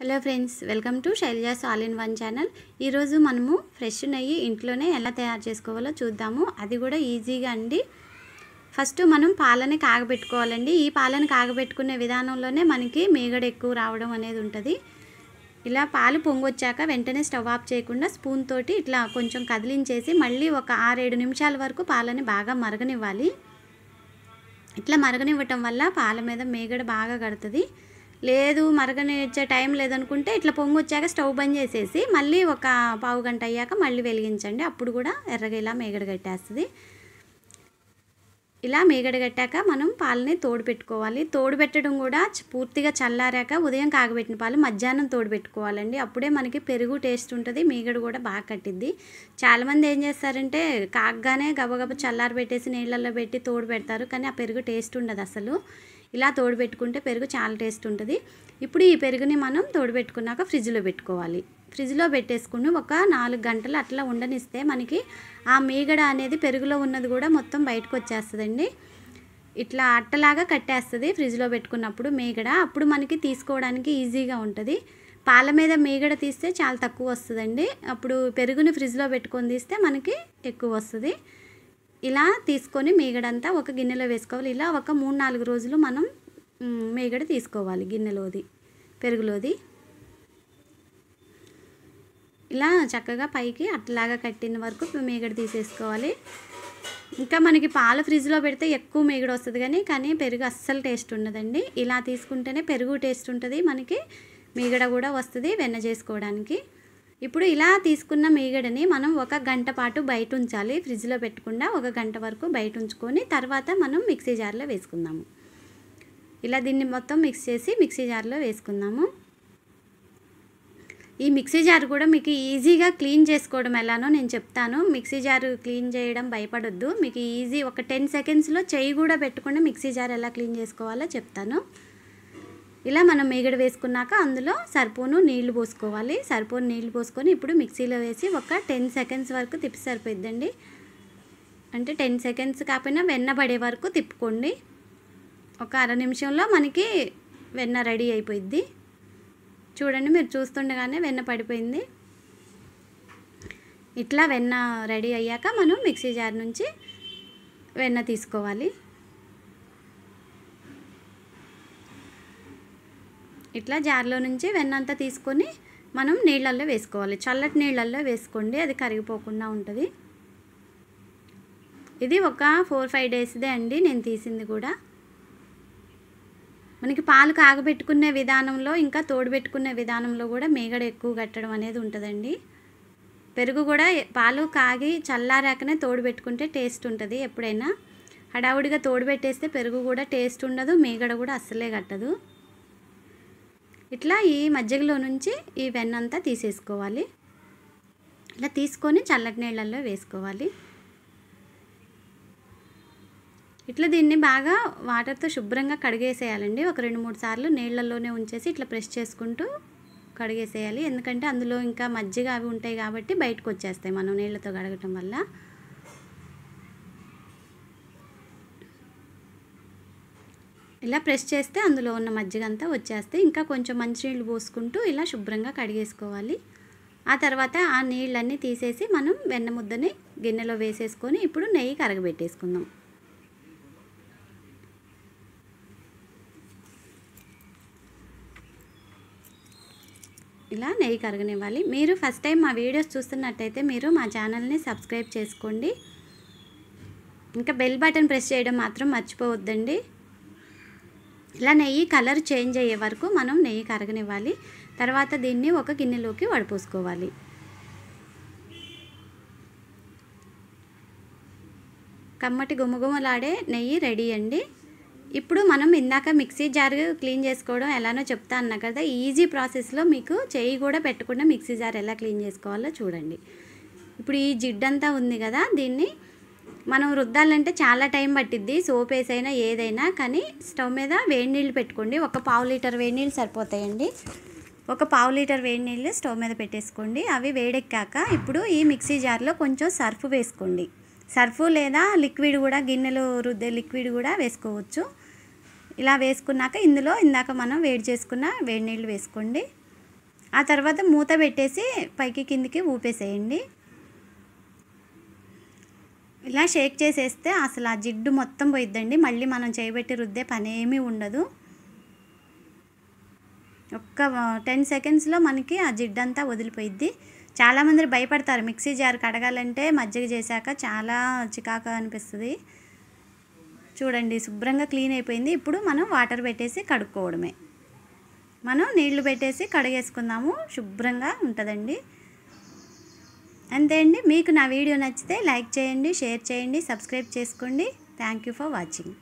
hello friends welcome to Shailaja's all in one channel ఈరోజు మనము fresh నెయ్యి ఇంట్లోనే ఎలా తయారు చేసుకోవాలో చూద్దాము అది కూడా ఈజీగా అండి ఫస్ట్ మనం పాలని కాగబెట్టుకోవాలండి ఈ పాలను కాగబెట్టుకునే విధానంలోనే మనకి మేగడ ఎక్కువ రావడం అనేది ఉంటుంది ఇలా పాలు పొంగొచ్చాక వెంటనే స్టవ్ ఆఫ్ చేయకుండా స్పూన్ తోటి ఇట్లా కొంచెం కదిలించేసి మళ్ళీ ఒక ఆరేడు నిమిషాల వరకు పాలని బాగా మరగనివ్వాలి ఇట్లా మరగనివ్వటం వల్ల పాల మీద మేగడ బాగా కడుతుంది లేదు మరగనిచ్చే టైం లేదనుకుంటే ఇట్లా పొంగు వచ్చాక స్టవ్ బంద్ చేసేసి మళ్ళీ ఒక పావు గంట అయ్యాక మళ్ళీ వెలిగించండి అప్పుడు కూడా ఎర్రగా ఇలా మేగడ కట్టేస్తుంది ఇలా మేగడగట్టాక మనం పాలని తోడు పెట్టుకోవాలి తోడు పెట్టడం కూడా పూర్తిగా చల్లారాక ఉదయం కాగబెట్టిన పాలు మధ్యాహ్నం తోడు పెట్టుకోవాలండి అప్పుడే మనకి పెరుగు టేస్ట్ ఉంటుంది మీగడ కూడా బాగా కట్టిద్ది చాలామంది ఏం చేస్తారంటే కాగగానే గబగబ చల్లారి పెట్టేసి నీళ్ళల్లో పెట్టి తోడు పెడతారు కానీ ఆ పెరుగు టేస్ట్ ఉండదు అసలు ఇలా తోడుపెట్టుకుంటే పెరుగు చాలా టేస్ట్ ఉంటుంది ఇప్పుడు ఈ పెరుగుని మనం తోడుపెట్టుకున్నాక ఫ్రిడ్జ్లో పెట్టుకోవాలి ఫ్రిడ్జ్లో పెట్టేసుకుని ఒక నాలుగు గంటలు అట్లా ఉండనిస్తే మనకి ఆ మీగడ అనేది పెరుగులో ఉన్నది కూడా మొత్తం బయటకు వచ్చేస్తుందండి ఇట్లా అట్టలాగా కట్టేస్తుంది ఫ్రిడ్జ్లో పెట్టుకున్నప్పుడు మీగడ అప్పుడు మనకి తీసుకోవడానికి ఈజీగా ఉంటుంది పాల మీద మీగడ తీస్తే చాలా తక్కువ వస్తుందండి అప్పుడు పెరుగుని ఫ్రిడ్జ్లో పెట్టుకొని తీస్తే మనకి ఎక్కువ వస్తుంది ఇలా తీసుకొని మేగడంతా ఒక గిన్నెలో వేసుకోవాలి ఇలా ఒక మూడు నాలుగు రోజులు మనం మేగడ తీసుకోవాలి గిన్నెలోది పెరుగులోది ఇలా చక్కగా పైకి అట్లాగా కట్టిన వరకు మేగడ తీసేసుకోవాలి ఇంకా మనకి పాలు ఫ్రిడ్జ్లో పెడితే ఎక్కువ మేగడ వస్తుంది కానీ కానీ పెరుగు అస్సలు టేస్ట్ ఉండదండి ఇలా తీసుకుంటేనే పెరుగు టేస్ట్ ఉంటుంది మనకి మీగడ కూడా వస్తుంది వెన్న చేసుకోవడానికి ఇప్పుడు ఇలా తీసుకున్న మీగడని మనం ఒక గంట పాటు బయట ఉంచాలి ఫ్రిడ్జ్లో పెట్టకుండా ఒక గంట వరకు బయట ఉంచుకొని తర్వాత మనం మిక్సీ జార్లో వేసుకుందాము ఇలా దీన్ని మొత్తం మిక్స్ చేసి మిక్సీ జార్లో వేసుకుందాము ఈ మిక్సీ జార్ కూడా మీకు ఈజీగా క్లీన్ చేసుకోవడం ఎలానో నేను చెప్తాను మిక్సీ జార్ క్లీన్ చేయడం భయపడొద్దు మీకు ఈజీ ఒక టెన్ సెకండ్స్లో చెయ్యి కూడా పెట్టకుండా మిక్సీ జార్ ఎలా క్లీన్ చేసుకోవాలో చెప్తాను ఇలా మనం మేగడ వేసుకున్నాక అందులో సరిపోను నీళ్లు పోసుకోవాలి సరిపోను నీళ్లు పోసుకొని ఇప్పుడు మిక్సీలో వేసి ఒక టెన్ సెకండ్స్ వరకు తిప్పి సరిపోద్దండి అంటే టెన్ సెకండ్స్ కాకపోయినా వెన్న పడే వరకు తిప్పుకోండి ఒక అర నిమిషంలో మనకి వెన్న రెడీ అయిపోయింది చూడండి మీరు చూస్తుండగానే వెన్న పడిపోయింది ఇట్లా వెన్న రెడీ అయ్యాక మనం మిక్సీ జార్ నుంచి వెన్న తీసుకోవాలి ఇట్లా జార్లో నుంచి వెన్నంతా తీసుకొని మనం నీళ్ళల్లో వేసుకోవాలి చల్లటి నీళ్ళల్లో వేసుకోండి అది కరిగిపోకుండా ఉంటుంది ఇది ఒక ఫోర్ ఫైవ్ డేస్దే అండి నేను తీసింది కూడా మనకి పాలు కాగబెట్టుకునే విధానంలో ఇంకా తోడుబెట్టుకునే విధానంలో కూడా మేగడ ఎక్కువ కట్టడం అనేది ఉంటుందండి పెరుగు కూడా పాలు కాగి చల్లారాకనే తోడుబెట్టుకుంటే టేస్ట్ ఉంటుంది ఎప్పుడైనా హడావుడిగా తోడుబెట్టేస్తే పెరుగు కూడా టేస్ట్ ఉండదు మేగడ కూడా అస్సలే కట్టదు ఇట్లా ఈ మజ్జిగలో నుంచి ఈ వెన్నంతా తీసేసుకోవాలి ఇలా తీసుకొని చల్లటి నీళ్ళల్లో వేసుకోవాలి ఇట్లా దీన్ని బాగా వాటర్తో శుభ్రంగా కడిగేసేయాలండి ఒక రెండు మూడు సార్లు నీళ్ళల్లోనే ఉంచేసి ఇట్లా ప్రెస్ చేసుకుంటూ కడిగేసేయాలి ఎందుకంటే అందులో ఇంకా మజ్జిగ అవి ఉంటాయి కాబట్టి బయటకు వచ్చేస్తాయి మనం నీళ్ళతో కడగటం వల్ల ఇలా ప్రెస్ చేస్తే అందులో ఉన్న మజ్జిగ అంతా వచ్చేస్తే ఇంకా కొంచెం మంచినీళ్ళు పోసుకుంటూ ఇలా శుభ్రంగా కడిగేసుకోవాలి ఆ తర్వాత ఆ నీళ్ళన్నీ తీసేసి మనం వెన్న ముద్దని గిన్నెలో వేసేసుకొని ఇప్పుడు నెయ్యి కరగబెట్టేసుకుందాం ఇలా నెయ్యి కరగనివ్వాలి మీరు ఫస్ట్ టైం మా వీడియోస్ చూస్తున్నట్టయితే మీరు మా ఛానల్ని సబ్స్క్రైబ్ చేసుకోండి ఇంకా బెల్ బటన్ ప్రెస్ చేయడం మాత్రం మర్చిపోవద్దండి ఇలా నెయ్యి కలర్ చేంజ్ అయ్యే వరకు మనం నెయ్యి కరగనివ్వాలి తర్వాత దీన్ని ఒక గిన్నెలోకి వడిపోసుకోవాలి కమ్మటి గుమగుమలాడే నెయ్యి రెడీ అండి ఇప్పుడు మనం ఇందాక మిక్సీ జార్ క్లీన్ చేసుకోవడం ఎలానో చెప్తా అన్నా కదా ఈజీ ప్రాసెస్లో మీకు చేయి కూడా పెట్టకుండా మిక్సీ జార్ ఎలా క్లీన్ చేసుకోవాలో చూడండి ఇప్పుడు ఈ జిడ్డంతా ఉంది కదా దీన్ని మనం రుద్దాలంటే చాలా టైం పట్టిద్ది సోప్ వేసైనా ఏదైనా కానీ స్టవ్ మీద వేడి నీళ్ళు పెట్టుకోండి ఒక పావు లీటర్ వేడి నీళ్ళు సరిపోతాయండి ఒక పావు లీటర్ వేడి నీళ్ళు స్టవ్ మీద పెట్టేసుకోండి అవి వేడెక్కాక ఇప్పుడు ఈ మిక్సీ జార్లో కొంచెం సర్ఫ్ వేసుకోండి సర్ఫ్ లేదా లిక్విడ్ కూడా గిన్నెలు రుద్దే లిక్విడ్ కూడా వేసుకోవచ్చు ఇలా వేసుకున్నాక ఇందులో ఇందాక మనం వేడి చేసుకున్న వేడి నీళ్ళు వేసుకోండి ఆ తర్వాత మూత పెట్టేసి పైకి కిందికి ఊపేసేయండి ఇలా షేక్ చేసేస్తే అసలు ఆ జిడ్డు మొత్తం పోయిద్దండి మళ్ళీ మనం చేయబెట్టి రుద్దే పని ఏమీ ఉండదు ఒక్క టెన్ సెకండ్స్లో మనకి ఆ జిడ్డంతా వదిలిపోయిద్ది చాలామంది భయపడతారు మిక్సీ జార్ కడగాలంటే మజ్జిగ చేశాక చాలా చికాకు అనిపిస్తుంది చూడండి శుభ్రంగా క్లీన్ అయిపోయింది ఇప్పుడు మనం వాటర్ పెట్టేసి కడుక్కోవడమే మనం నీళ్లు పెట్టేసి కడిగేసుకుందాము శుభ్రంగా ఉంటుందండి అంతే అండి మీకు నా వీడియో నచ్చితే లైక్ చేయండి షేర్ చేయండి సబ్స్క్రైబ్ చేసుకోండి థ్యాంక్ యూ ఫర్ వాచింగ్